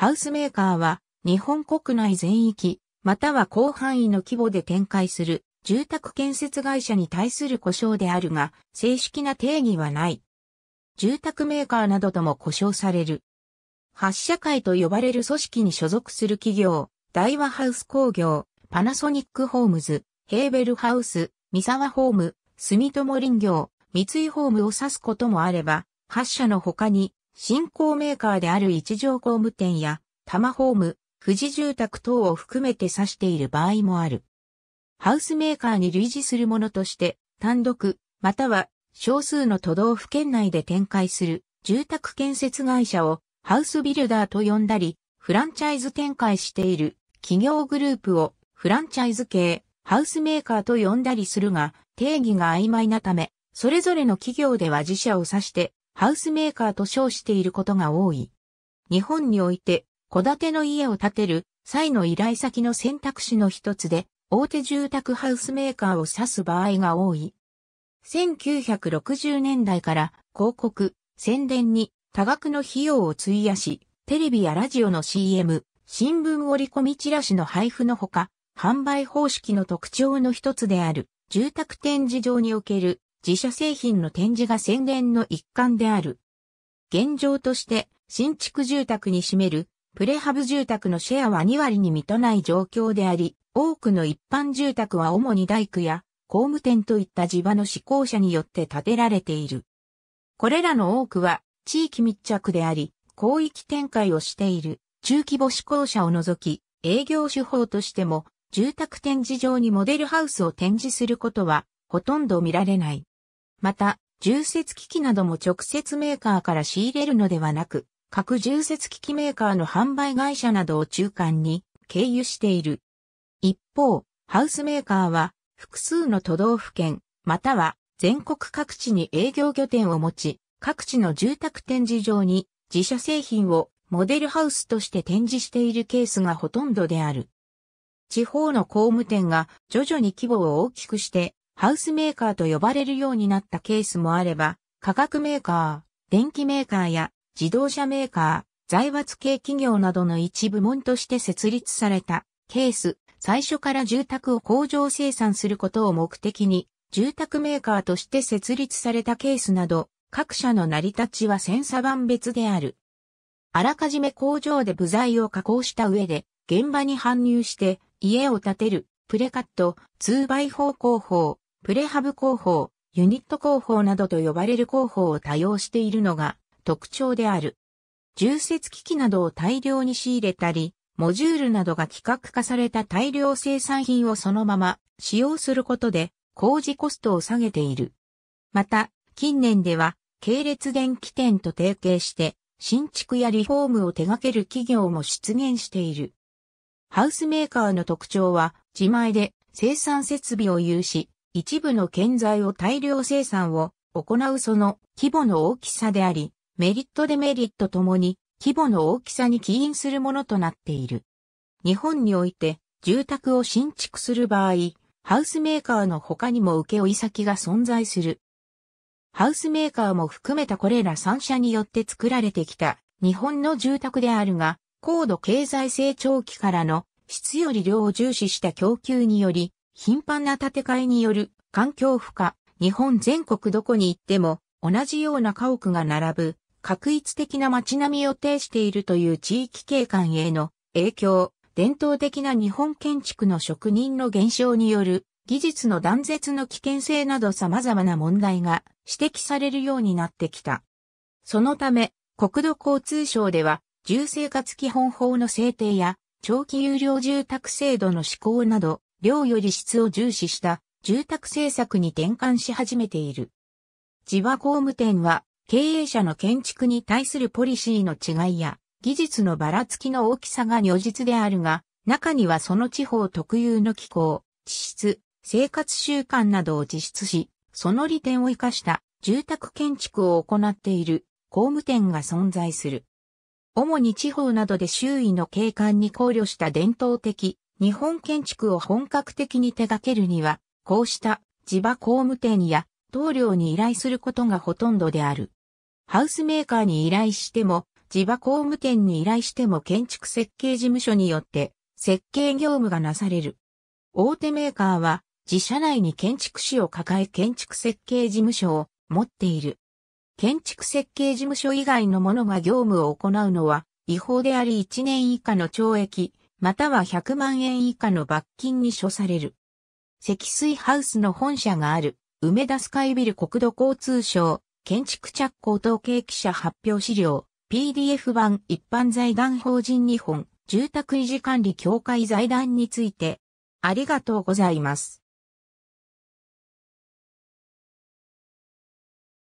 ハウスメーカーは日本国内全域、または広範囲の規模で展開する住宅建設会社に対する故障であるが、正式な定義はない。住宅メーカーなどとも故障される。発射会と呼ばれる組織に所属する企業、大和ハウス工業、パナソニックホームズ、ヘーベルハウス、三沢ホーム、住友林業、三井ホームを指すこともあれば、発社の他に新興メーカーである一条工務店や、多摩ホーム、富士住宅等を含めて指している場合もある。ハウスメーカーに類似するものとして、単独、または少数の都道府県内で展開する住宅建設会社をハウスビルダーと呼んだり、フランチャイズ展開している企業グループをフランチャイズ系ハウスメーカーと呼んだりするが、定義が曖昧なため、それぞれの企業では自社を指してハウスメーカーと称していることが多い。日本において、戸建ての家を建てる際の依頼先の選択肢の一つで、大手住宅ハウスメーカーを指す場合が多い。1960年代から広告、宣伝に多額の費用を費やし、テレビやラジオの CM、新聞折り込みチラシの配布のほか、販売方式の特徴の一つである、住宅展示場における自社製品の展示が宣伝の一環である。現状として新築住宅に占めるプレハブ住宅のシェアは2割に満たない状況であり、多くの一般住宅は主に大工や工務店といった地場の施工者によって建てられている。これらの多くは地域密着であり、広域展開をしている中規模施工者を除き、営業手法としても住宅展示場にモデルハウスを展示することはほとんど見られない。また、重設機器なども直接メーカーから仕入れるのではなく、各重設機器メーカーの販売会社などを中間に経由している。一方、ハウスメーカーは複数の都道府県、または全国各地に営業拠点を持ち、各地の住宅展示場に自社製品をモデルハウスとして展示しているケースがほとんどである。地方の工務店が徐々に規模を大きくしてハウスメーカーと呼ばれるようになったケースもあれば、化学メーカー、電機メーカーや自動車メーカー、財閥系企業などの一部門として設立されたケース、最初から住宅を工場生産することを目的に、住宅メーカーとして設立されたケースなど、各社の成り立ちは千差万別である。あらかじめ工場で部材を加工した上で、現場に搬入して、家を建てる、プレカット、2倍方向法、プレハブ工法、ユニット工法などと呼ばれる工法を多用しているのが特徴である。重設機器などを大量に仕入れたり、モジュールなどが規格化された大量生産品をそのまま使用することで工事コストを下げている。また、近年では系列電気店と提携して新築やリフォームを手掛ける企業も出現している。ハウスメーカーの特徴は自前で生産設備を有し、一部の建材を大量生産を行うその規模の大きさであり、メリットデメリットともに規模の大きさに起因するものとなっている。日本において住宅を新築する場合、ハウスメーカーの他にも請負先が存在する。ハウスメーカーも含めたこれら3社によって作られてきた日本の住宅であるが、高度経済成長期からの質より量を重視した供給により、頻繁な建て替えによる環境負荷、日本全国どこに行っても同じような家屋が並ぶ、確一的な街並みを呈しているという地域景観への影響、伝統的な日本建築の職人の減少による技術の断絶の危険性など様々な問題が指摘されるようになってきた。そのため、国土交通省では、住生活基本法の制定や、長期有料住宅制度の施行など、量より質を重視した住宅政策に転換し始めている。地場工務店は経営者の建築に対するポリシーの違いや技術のばらつきの大きさが如実であるが、中にはその地方特有の気候、地質、生活習慣などを実質し、その利点を活かした住宅建築を行っている工務店が存在する。主に地方などで周囲の景観に考慮した伝統的日本建築を本格的に手掛けるには、こうした地場工務店や棟梁に依頼することがほとんどである。ハウスメーカーに依頼しても、地場工務店に依頼しても建築設計事務所によって設計業務がなされる。大手メーカーは自社内に建築士を抱え建築設計事務所を持っている。建築設計事務所以外の者が業務を行うのは違法であり1年以下の懲役、または100万円以下の罰金に処される。積水ハウスの本社がある、梅田スカイビル国土交通省、建築着工統計記者発表資料、PDF 版一般財団法人日本、住宅維持管理協会財団について、ありがとうございます。